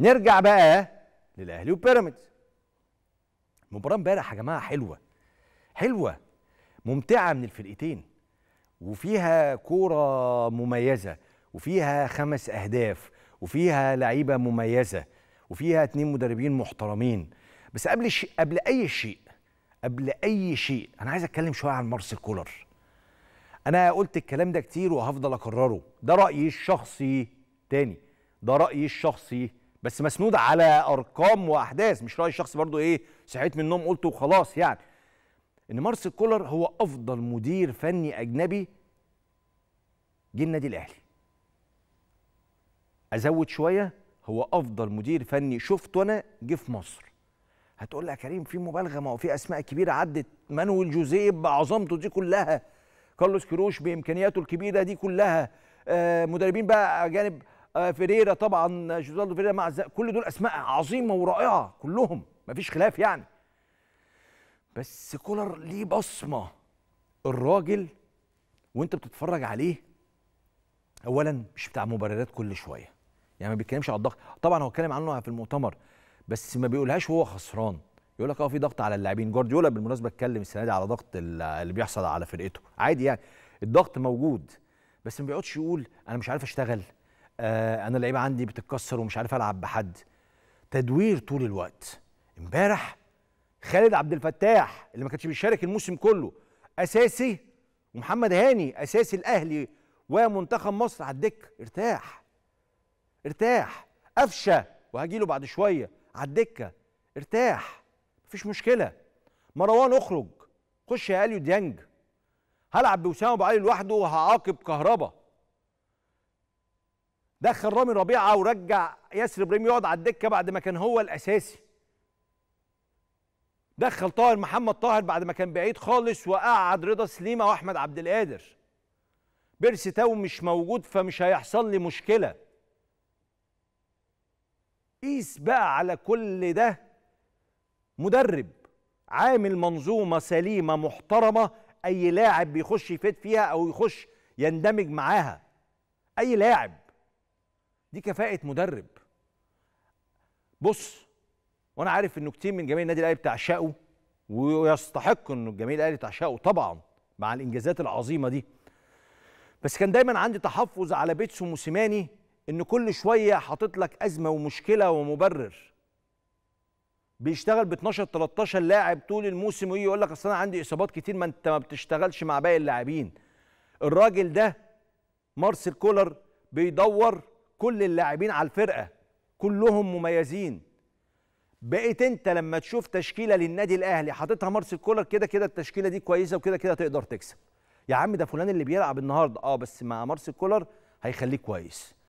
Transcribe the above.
نرجع بقى للاهلي وبيراميدز مباراه امبارح يا جماعه حلوه حلوه ممتعه من الفرقتين وفيها كوره مميزه وفيها خمس اهداف وفيها لعيبه مميزه وفيها اتنين مدربين محترمين بس قبل شيء قبل اي شيء قبل اي شيء انا عايز اتكلم شويه عن مارسيل كولر انا قلت الكلام ده كتير وهفضل اكرره ده رايي الشخصي تاني ده رايي الشخصي بس مسنود على ارقام واحداث مش راي شخص برضو ايه صحيت من النوم قلت وخلاص يعني ان مارسيل كولر هو افضل مدير فني اجنبي جه النادي الاهلي ازود شويه هو افضل مدير فني شفته انا جه في مصر هتقول لي يا كريم في مبالغه ما هو في اسماء كبيره عدت مانويل جوزيب بعظمته دي كلها كارلوس كروش بامكانياته الكبيره دي كلها آه مدربين بقى اجانب آه، فيريرا طبعا جوزالدو فيريرا مع كل دول اسماء عظيمه ورائعه كلهم مفيش خلاف يعني بس كولر ليه بصمه الراجل وانت بتتفرج عليه اولا مش بتاع مبررات كل شويه يعني ما بيتكلمش على الضغط طبعا هو اتكلم عنه في المؤتمر بس ما بيقولهاش وهو خسران يقول لك اه في ضغط على اللاعبين جوارديولا بالمناسبه اتكلم السنه دي على ضغط اللي بيحصل على فرقته عادي يعني الضغط موجود بس ما بيقعدش يقول انا مش عارف اشتغل آه، انا اللعيبه عندي بتتكسر ومش عارف العب بحد تدوير طول الوقت امبارح خالد عبد الفتاح اللي ما كانش بيشارك الموسم كله اساسي ومحمد هاني اساسي الاهلي ومنتخب مصر على الدكه ارتاح ارتاح قفشه له بعد شويه على الدكه ارتاح مفيش مشكله مروان اخرج خش يا اليو ديانج هلعب بوسام ابو علي لوحده وهعاقب كهربا دخل رامي ربيعه ورجع ياسر ابراهيم يقعد على الدكه بعد ما كان هو الاساسي دخل طاهر محمد طاهر بعد ما كان بعيد خالص وقعد رضا سليمه واحمد عبد القادر بيرسي تاو مش موجود فمش هيحصل لي مشكله قيس بقى على كل ده مدرب عامل منظومه سليمه محترمه اي لاعب بيخش يفيد فيها او يخش يندمج معاها اي لاعب دي كفاءه مدرب بص وانا عارف انه كتير من جماهير النادي الاهلي بتعشقه ويستحق انه الجماهير الاهلي تعشقه طبعا مع الانجازات العظيمه دي بس كان دايما عندي تحفظ على بيتسو موسيماني ان كل شويه حاطط لك ازمه ومشكله ومبرر بيشتغل ب 12 13 لاعب طول الموسم ويجي يقول لك اصل انا عندي اصابات كتير ما انت ما بتشتغلش مع باقي اللاعبين الراجل ده مارسيل كولر بيدور كل اللاعبين على الفرقه كلهم مميزين بقيت انت لما تشوف تشكيله للنادي الاهلي حاططها مارسيل كولر كده كده التشكيله دي كويسه وكده كده تقدر تكسب يا عم ده فلان اللي بيلعب النهارده اه بس مع مارسيل كولر هيخليك كويس